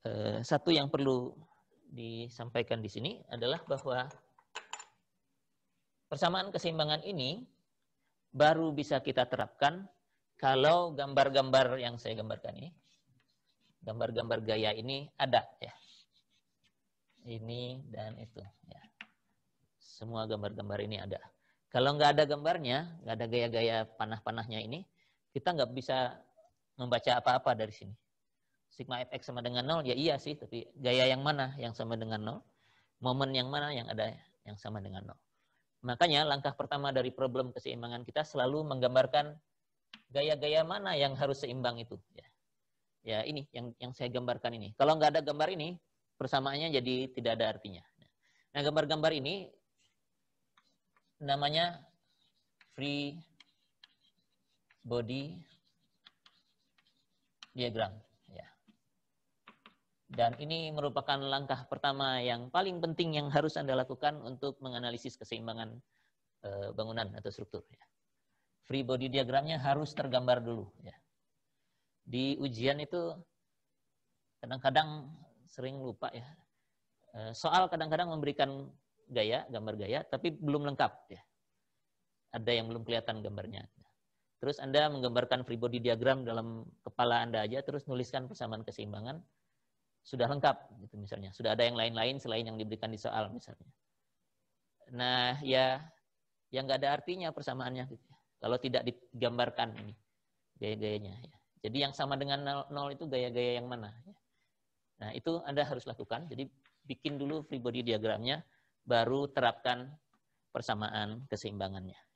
Eh, satu yang perlu disampaikan di sini adalah bahwa persamaan keseimbangan ini baru bisa kita terapkan kalau gambar-gambar yang saya gambarkan ini, gambar-gambar gaya ini ada ya. Ini dan itu ya. Semua gambar-gambar ini ada. Kalau nggak ada gambarnya, nggak ada gaya-gaya panah-panahnya ini, kita nggak bisa membaca apa-apa dari sini sigma fx sama dengan 0 ya iya sih tapi gaya yang mana yang sama dengan 0 momen yang mana yang ada yang sama dengan 0 makanya langkah pertama dari problem keseimbangan kita selalu menggambarkan gaya-gaya mana yang harus seimbang itu ya ya ini yang yang saya gambarkan ini kalau nggak ada gambar ini persamaannya jadi tidak ada artinya nah gambar-gambar ini namanya free body diagram dan ini merupakan langkah pertama yang paling penting yang harus Anda lakukan untuk menganalisis keseimbangan eh, bangunan atau struktur. Ya. Free body diagramnya harus tergambar dulu. Ya. Di ujian itu kadang-kadang sering lupa ya. Eh, soal kadang-kadang memberikan gaya, gambar gaya, tapi belum lengkap. ya Ada yang belum kelihatan gambarnya. Terus Anda menggambarkan free body diagram dalam kepala Anda aja, terus nuliskan persamaan keseimbangan, sudah lengkap gitu misalnya sudah ada yang lain-lain selain yang diberikan di soal misalnya nah ya yang nggak ada artinya persamaannya gitu ya. kalau tidak digambarkan ini gaya-gayanya ya jadi yang sama dengan nol, nol itu gaya-gaya yang mana ya. nah itu anda harus lakukan jadi bikin dulu free body diagramnya baru terapkan persamaan keseimbangannya